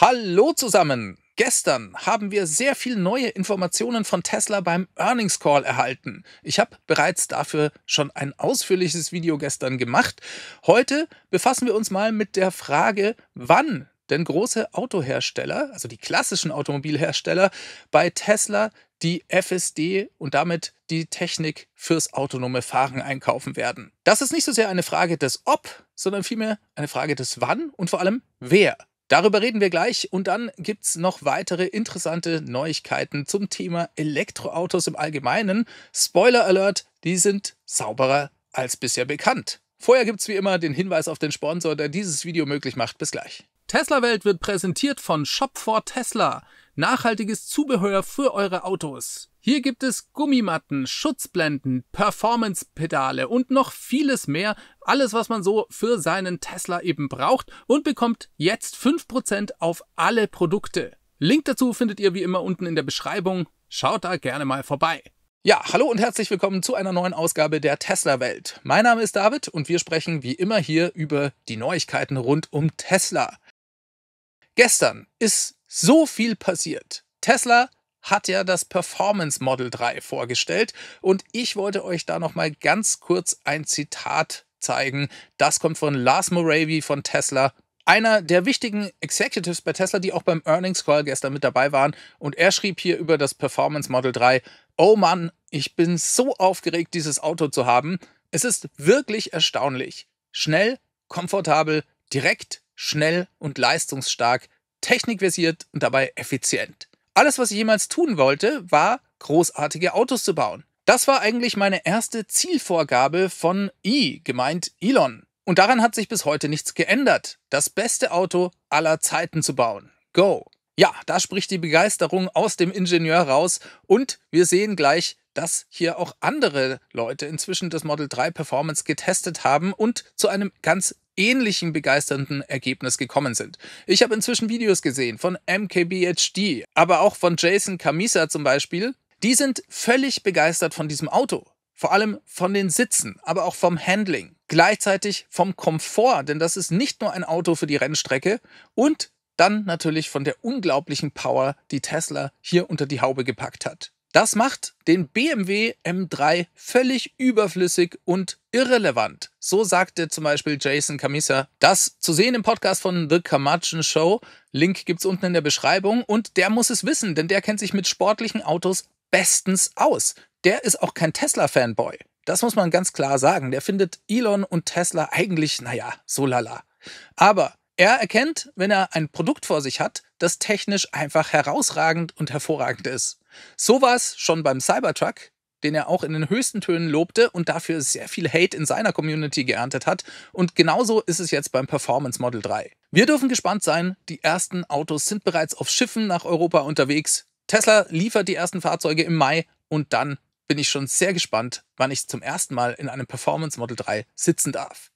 Hallo zusammen! Gestern haben wir sehr viel neue Informationen von Tesla beim Earnings Call erhalten. Ich habe bereits dafür schon ein ausführliches Video gestern gemacht. Heute befassen wir uns mal mit der Frage, wann denn große Autohersteller, also die klassischen Automobilhersteller, bei Tesla die FSD und damit die Technik fürs autonome Fahren einkaufen werden. Das ist nicht so sehr eine Frage des Ob, sondern vielmehr eine Frage des Wann und vor allem Wer. Darüber reden wir gleich und dann gibt es noch weitere interessante Neuigkeiten zum Thema Elektroautos im Allgemeinen. Spoiler Alert, die sind sauberer als bisher bekannt. Vorher gibt es wie immer den Hinweis auf den Sponsor, der dieses Video möglich macht. Bis gleich. Tesla Welt wird präsentiert von Shop 4 Tesla. Nachhaltiges Zubehör für eure Autos. Hier gibt es Gummimatten, Schutzblenden, Performance-Pedale und noch vieles mehr. Alles, was man so für seinen Tesla eben braucht und bekommt jetzt 5% auf alle Produkte. Link dazu findet ihr wie immer unten in der Beschreibung. Schaut da gerne mal vorbei. Ja, hallo und herzlich willkommen zu einer neuen Ausgabe der Tesla Welt. Mein Name ist David und wir sprechen wie immer hier über die Neuigkeiten rund um Tesla. Gestern ist so viel passiert. Tesla hat ja das Performance Model 3 vorgestellt und ich wollte euch da noch mal ganz kurz ein Zitat zeigen. Das kommt von Lars Moravi von Tesla. Einer der wichtigen Executives bei Tesla, die auch beim Earnings Call gestern mit dabei waren. Und er schrieb hier über das Performance Model 3, oh Mann, ich bin so aufgeregt, dieses Auto zu haben. Es ist wirklich erstaunlich. Schnell, komfortabel, direkt, schnell und leistungsstark, technikversiert und dabei effizient. Alles, was ich jemals tun wollte, war, großartige Autos zu bauen. Das war eigentlich meine erste Zielvorgabe von E, gemeint Elon. Und daran hat sich bis heute nichts geändert. Das beste Auto aller Zeiten zu bauen. Go! Ja, da spricht die Begeisterung aus dem Ingenieur raus und wir sehen gleich, dass hier auch andere Leute inzwischen das Model 3 Performance getestet haben und zu einem ganz ähnlichen begeisternden Ergebnis gekommen sind. Ich habe inzwischen Videos gesehen von MKBHD, aber auch von Jason Camisa zum Beispiel. Die sind völlig begeistert von diesem Auto. Vor allem von den Sitzen, aber auch vom Handling. Gleichzeitig vom Komfort, denn das ist nicht nur ein Auto für die Rennstrecke und dann natürlich von der unglaublichen Power, die Tesla hier unter die Haube gepackt hat. Das macht den BMW M3 völlig überflüssig und irrelevant. So sagte zum Beispiel Jason Camisa das zu sehen im Podcast von The Camacho Show. Link gibt es unten in der Beschreibung und der muss es wissen, denn der kennt sich mit sportlichen Autos bestens aus. Der ist auch kein Tesla-Fanboy. Das muss man ganz klar sagen. Der findet Elon und Tesla eigentlich, naja, so lala. Aber er erkennt, wenn er ein Produkt vor sich hat, das technisch einfach herausragend und hervorragend ist. So war es schon beim Cybertruck, den er auch in den höchsten Tönen lobte und dafür sehr viel Hate in seiner Community geerntet hat. Und genauso ist es jetzt beim Performance Model 3. Wir dürfen gespannt sein, die ersten Autos sind bereits auf Schiffen nach Europa unterwegs. Tesla liefert die ersten Fahrzeuge im Mai und dann bin ich schon sehr gespannt, wann ich zum ersten Mal in einem Performance Model 3 sitzen darf.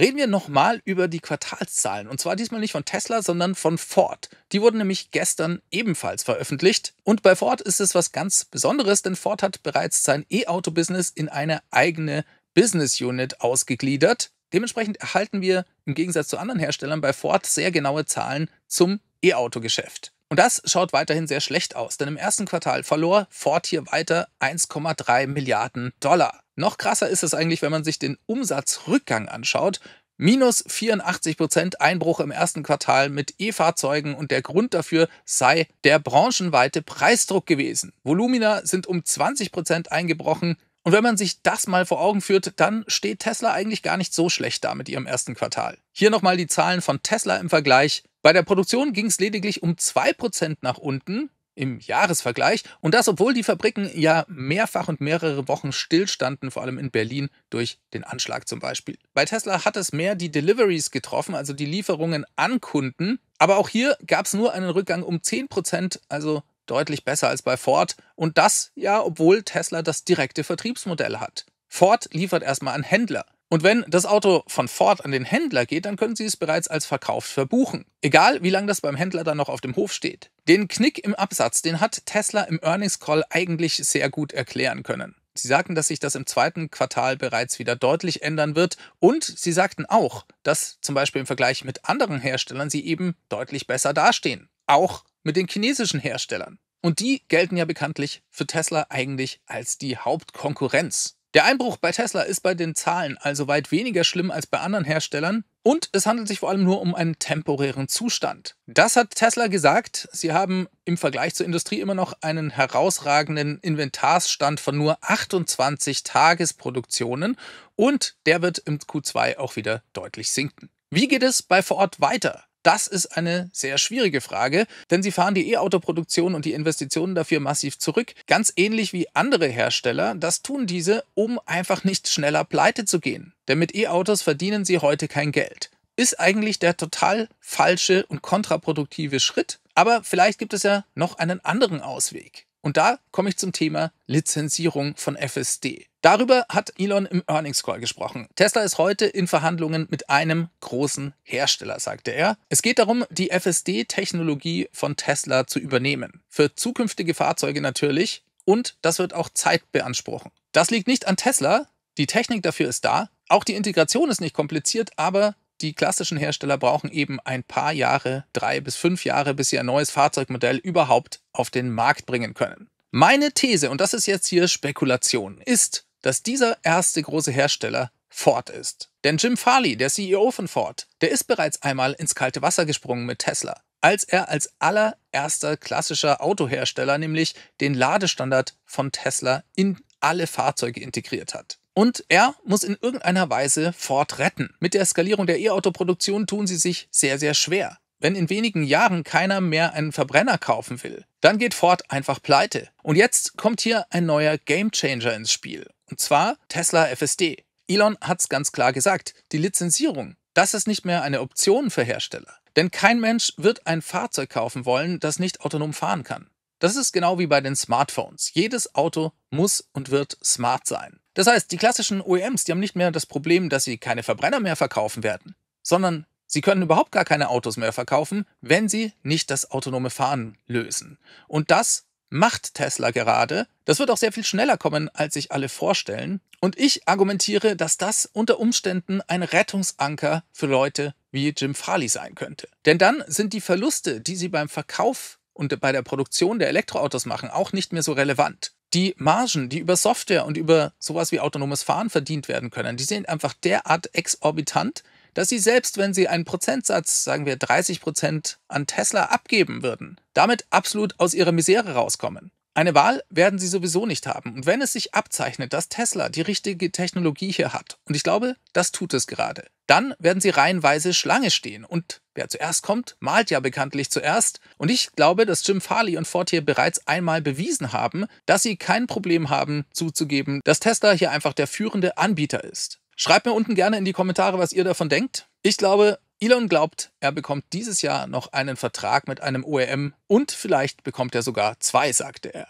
Reden wir nochmal über die Quartalszahlen. Und zwar diesmal nicht von Tesla, sondern von Ford. Die wurden nämlich gestern ebenfalls veröffentlicht. Und bei Ford ist es was ganz Besonderes, denn Ford hat bereits sein E-Auto-Business in eine eigene Business Unit ausgegliedert. Dementsprechend erhalten wir im Gegensatz zu anderen Herstellern bei Ford sehr genaue Zahlen zum E-Auto-Geschäft. Und das schaut weiterhin sehr schlecht aus, denn im ersten Quartal verlor Ford hier weiter 1,3 Milliarden Dollar. Noch krasser ist es eigentlich, wenn man sich den Umsatzrückgang anschaut. Minus 84 Prozent Einbruch im ersten Quartal mit E-Fahrzeugen und der Grund dafür sei der branchenweite Preisdruck gewesen. Volumina sind um 20 Prozent eingebrochen. Und wenn man sich das mal vor Augen führt, dann steht Tesla eigentlich gar nicht so schlecht da mit ihrem ersten Quartal. Hier nochmal die Zahlen von Tesla im Vergleich. Bei der Produktion ging es lediglich um 2% nach unten, im Jahresvergleich. Und das, obwohl die Fabriken ja mehrfach und mehrere Wochen stillstanden, vor allem in Berlin durch den Anschlag zum Beispiel. Bei Tesla hat es mehr die Deliveries getroffen, also die Lieferungen an Kunden. Aber auch hier gab es nur einen Rückgang um 10%, Prozent, also deutlich besser als bei Ford. Und das ja, obwohl Tesla das direkte Vertriebsmodell hat. Ford liefert erstmal an Händler. Und wenn das Auto von Ford an den Händler geht, dann können Sie es bereits als verkauft verbuchen. Egal, wie lange das beim Händler dann noch auf dem Hof steht. Den Knick im Absatz, den hat Tesla im Earnings Call eigentlich sehr gut erklären können. Sie sagten, dass sich das im zweiten Quartal bereits wieder deutlich ändern wird und sie sagten auch, dass zum Beispiel im Vergleich mit anderen Herstellern sie eben deutlich besser dastehen. Auch mit den chinesischen Herstellern. Und die gelten ja bekanntlich für Tesla eigentlich als die Hauptkonkurrenz. Der Einbruch bei Tesla ist bei den Zahlen also weit weniger schlimm als bei anderen Herstellern und es handelt sich vor allem nur um einen temporären Zustand. Das hat Tesla gesagt. Sie haben im Vergleich zur Industrie immer noch einen herausragenden Inventarsstand von nur 28 Tagesproduktionen und der wird im Q2 auch wieder deutlich sinken. Wie geht es bei vor Ort weiter? Das ist eine sehr schwierige Frage, denn sie fahren die E-Auto-Produktion und die Investitionen dafür massiv zurück, ganz ähnlich wie andere Hersteller. Das tun diese, um einfach nicht schneller pleite zu gehen. Denn mit E-Autos verdienen sie heute kein Geld. Ist eigentlich der total falsche und kontraproduktive Schritt. Aber vielleicht gibt es ja noch einen anderen Ausweg. Und da komme ich zum Thema Lizenzierung von FSD. Darüber hat Elon im Earnings Call gesprochen. Tesla ist heute in Verhandlungen mit einem großen Hersteller, sagte er. Es geht darum, die FSD-Technologie von Tesla zu übernehmen. Für zukünftige Fahrzeuge natürlich. Und das wird auch Zeit beanspruchen. Das liegt nicht an Tesla. Die Technik dafür ist da. Auch die Integration ist nicht kompliziert, aber die klassischen Hersteller brauchen eben ein paar Jahre, drei bis fünf Jahre, bis sie ein neues Fahrzeugmodell überhaupt auf den Markt bringen können. Meine These, und das ist jetzt hier Spekulation, ist, dass dieser erste große Hersteller Ford ist. Denn Jim Farley, der CEO von Ford, der ist bereits einmal ins kalte Wasser gesprungen mit Tesla, als er als allererster klassischer Autohersteller nämlich den Ladestandard von Tesla in alle Fahrzeuge integriert hat und er muss in irgendeiner Weise Ford retten. Mit der Skalierung der E-Auto-Produktion tun sie sich sehr, sehr schwer. Wenn in wenigen Jahren keiner mehr einen Verbrenner kaufen will, dann geht Ford einfach pleite. Und jetzt kommt hier ein neuer Gamechanger ins Spiel. Und zwar Tesla FSD. Elon hat es ganz klar gesagt, die Lizenzierung, das ist nicht mehr eine Option für Hersteller. Denn kein Mensch wird ein Fahrzeug kaufen wollen, das nicht autonom fahren kann. Das ist genau wie bei den Smartphones. Jedes Auto muss und wird smart sein. Das heißt, die klassischen OEMs, die haben nicht mehr das Problem, dass sie keine Verbrenner mehr verkaufen werden, sondern sie können überhaupt gar keine Autos mehr verkaufen, wenn sie nicht das autonome Fahren lösen. Und das macht Tesla gerade. Das wird auch sehr viel schneller kommen, als sich alle vorstellen. Und ich argumentiere, dass das unter Umständen ein Rettungsanker für Leute wie Jim Farley sein könnte. Denn dann sind die Verluste, die sie beim Verkauf und bei der Produktion der Elektroautos machen, auch nicht mehr so relevant. Die Margen, die über Software und über sowas wie autonomes Fahren verdient werden können, die sind einfach derart exorbitant, dass sie selbst, wenn sie einen Prozentsatz, sagen wir 30 Prozent, an Tesla abgeben würden, damit absolut aus ihrer Misere rauskommen. Eine Wahl werden sie sowieso nicht haben. Und wenn es sich abzeichnet, dass Tesla die richtige Technologie hier hat, und ich glaube, das tut es gerade, dann werden sie reihenweise Schlange stehen. Und wer zuerst kommt, malt ja bekanntlich zuerst. Und ich glaube, dass Jim Farley und Ford hier bereits einmal bewiesen haben, dass sie kein Problem haben, zuzugeben, dass Tesla hier einfach der führende Anbieter ist. Schreibt mir unten gerne in die Kommentare, was ihr davon denkt. Ich glaube, Elon glaubt, er bekommt dieses Jahr noch einen Vertrag mit einem OEM und vielleicht bekommt er sogar zwei, sagte er.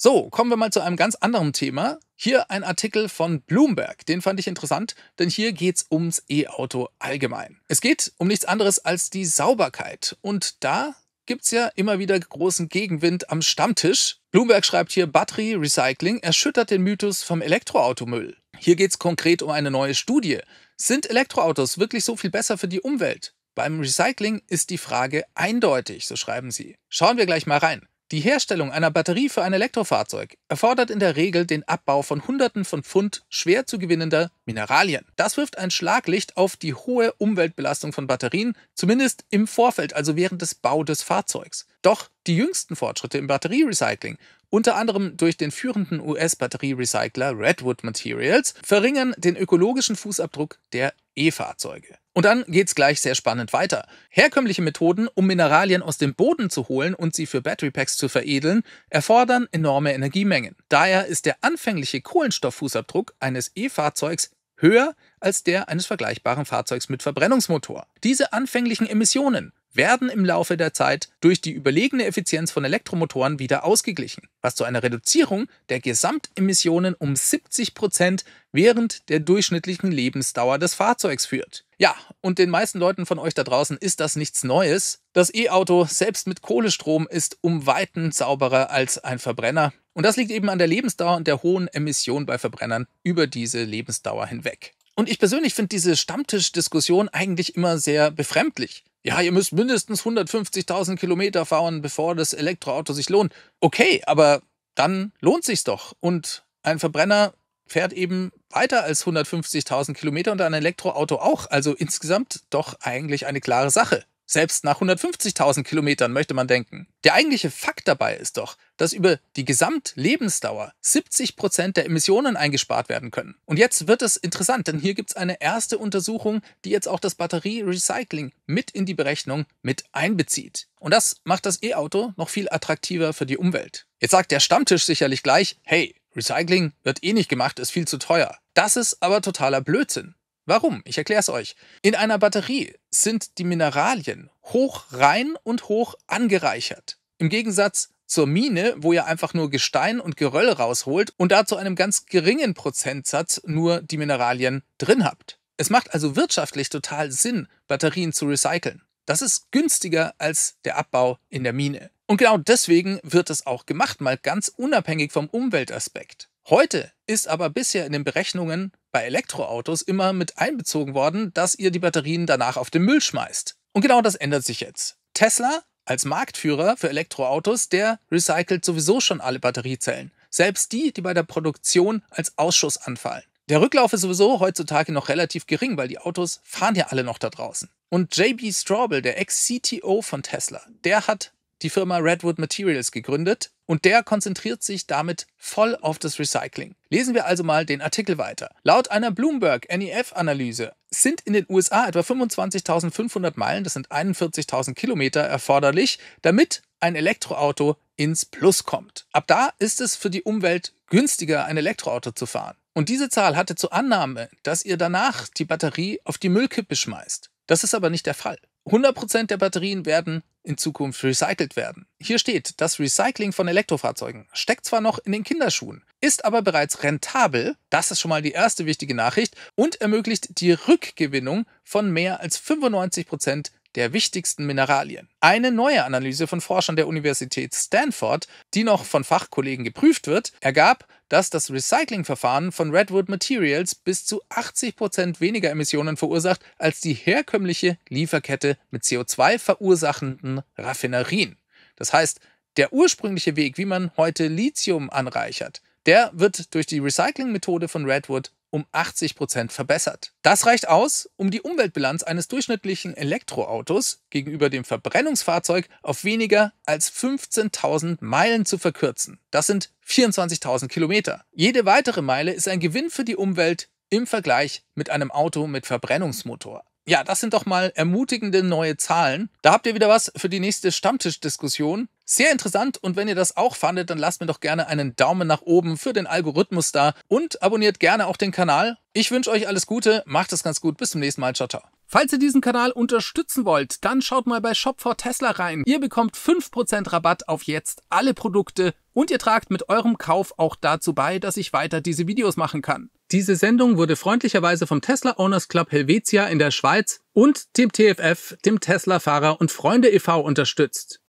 So, kommen wir mal zu einem ganz anderen Thema. Hier ein Artikel von Bloomberg, den fand ich interessant, denn hier geht es ums E-Auto allgemein. Es geht um nichts anderes als die Sauberkeit und da gibt es ja immer wieder großen Gegenwind am Stammtisch. Bloomberg schreibt hier, Batterie Recycling erschüttert den Mythos vom Elektroautomüll. Hier geht es konkret um eine neue Studie, sind Elektroautos wirklich so viel besser für die Umwelt? Beim Recycling ist die Frage eindeutig, so schreiben sie. Schauen wir gleich mal rein. Die Herstellung einer Batterie für ein Elektrofahrzeug erfordert in der Regel den Abbau von Hunderten von Pfund schwer zu gewinnender Mineralien. Das wirft ein Schlaglicht auf die hohe Umweltbelastung von Batterien, zumindest im Vorfeld, also während des Bau des Fahrzeugs. Doch die jüngsten Fortschritte im Batterierecycling unter anderem durch den führenden us batterie recycler Redwood Materials, verringern den ökologischen Fußabdruck der E-Fahrzeuge. Und dann geht's gleich sehr spannend weiter. Herkömmliche Methoden, um Mineralien aus dem Boden zu holen und sie für Battery Packs zu veredeln, erfordern enorme Energiemengen. Daher ist der anfängliche Kohlenstofffußabdruck eines E-Fahrzeugs höher als der eines vergleichbaren Fahrzeugs mit Verbrennungsmotor. Diese anfänglichen Emissionen werden im Laufe der Zeit durch die überlegene Effizienz von Elektromotoren wieder ausgeglichen, was zu einer Reduzierung der Gesamtemissionen um 70 Prozent während der durchschnittlichen Lebensdauer des Fahrzeugs führt. Ja, und den meisten Leuten von euch da draußen ist das nichts Neues. Das E-Auto selbst mit Kohlestrom ist um Weiten sauberer als ein Verbrenner. Und das liegt eben an der Lebensdauer und der hohen Emission bei Verbrennern über diese Lebensdauer hinweg. Und ich persönlich finde diese Stammtischdiskussion eigentlich immer sehr befremdlich ja, ihr müsst mindestens 150.000 Kilometer fahren, bevor das Elektroauto sich lohnt. Okay, aber dann lohnt sich's doch. Und ein Verbrenner fährt eben weiter als 150.000 Kilometer und ein Elektroauto auch. Also insgesamt doch eigentlich eine klare Sache. Selbst nach 150.000 Kilometern möchte man denken. Der eigentliche Fakt dabei ist doch, dass über die Gesamtlebensdauer 70 Prozent der Emissionen eingespart werden können. Und jetzt wird es interessant, denn hier gibt es eine erste Untersuchung, die jetzt auch das Batterie-Recycling mit in die Berechnung mit einbezieht. Und das macht das E-Auto noch viel attraktiver für die Umwelt. Jetzt sagt der Stammtisch sicherlich gleich, hey, Recycling wird eh nicht gemacht, ist viel zu teuer. Das ist aber totaler Blödsinn. Warum? Ich erkläre es euch. In einer Batterie sind die Mineralien hoch rein und hoch angereichert. Im Gegensatz zur Mine, wo ihr einfach nur Gestein und Geröll rausholt und da zu einem ganz geringen Prozentsatz nur die Mineralien drin habt. Es macht also wirtschaftlich total Sinn, Batterien zu recyceln. Das ist günstiger als der Abbau in der Mine. Und genau deswegen wird es auch gemacht, mal ganz unabhängig vom Umweltaspekt. Heute ist aber bisher in den Berechnungen bei Elektroautos immer mit einbezogen worden, dass ihr die Batterien danach auf den Müll schmeißt. Und genau das ändert sich jetzt. Tesla als Marktführer für Elektroautos, der recycelt sowieso schon alle Batteriezellen, selbst die, die bei der Produktion als Ausschuss anfallen. Der Rücklauf ist sowieso heutzutage noch relativ gering, weil die Autos fahren ja alle noch da draußen. Und JB Straubel, der Ex-CTO von Tesla, der hat die Firma Redwood Materials gegründet, und der konzentriert sich damit voll auf das Recycling. Lesen wir also mal den Artikel weiter. Laut einer Bloomberg NEF-Analyse sind in den USA etwa 25.500 Meilen, das sind 41.000 Kilometer, erforderlich, damit ein Elektroauto ins Plus kommt. Ab da ist es für die Umwelt günstiger, ein Elektroauto zu fahren. Und diese Zahl hatte zur Annahme, dass ihr danach die Batterie auf die Müllkippe schmeißt. Das ist aber nicht der Fall. 100% der Batterien werden in Zukunft recycelt werden. Hier steht, das Recycling von Elektrofahrzeugen steckt zwar noch in den Kinderschuhen, ist aber bereits rentabel, das ist schon mal die erste wichtige Nachricht, und ermöglicht die Rückgewinnung von mehr als 95% der wichtigsten Mineralien. Eine neue Analyse von Forschern der Universität Stanford, die noch von Fachkollegen geprüft wird, ergab, dass das Recyclingverfahren von Redwood Materials bis zu 80% Prozent weniger Emissionen verursacht als die herkömmliche Lieferkette mit CO2 verursachenden Raffinerien. Das heißt, der ursprüngliche Weg, wie man heute Lithium anreichert, der wird durch die Recyclingmethode von Redwood um 80 Prozent verbessert. Das reicht aus, um die Umweltbilanz eines durchschnittlichen Elektroautos gegenüber dem Verbrennungsfahrzeug auf weniger als 15.000 Meilen zu verkürzen. Das sind 24.000 Kilometer. Jede weitere Meile ist ein Gewinn für die Umwelt im Vergleich mit einem Auto mit Verbrennungsmotor. Ja, das sind doch mal ermutigende neue Zahlen. Da habt ihr wieder was für die nächste Stammtischdiskussion. Sehr interessant und wenn ihr das auch fandet, dann lasst mir doch gerne einen Daumen nach oben für den Algorithmus da und abonniert gerne auch den Kanal. Ich wünsche euch alles Gute, macht es ganz gut, bis zum nächsten Mal, ciao, ciao. Falls ihr diesen Kanal unterstützen wollt, dann schaut mal bei Shop for Tesla rein. Ihr bekommt 5% Rabatt auf jetzt alle Produkte und ihr tragt mit eurem Kauf auch dazu bei, dass ich weiter diese Videos machen kann. Diese Sendung wurde freundlicherweise vom Tesla Owners Club Helvetia in der Schweiz und dem TFF, dem Tesla Fahrer und Freunde e.V. unterstützt.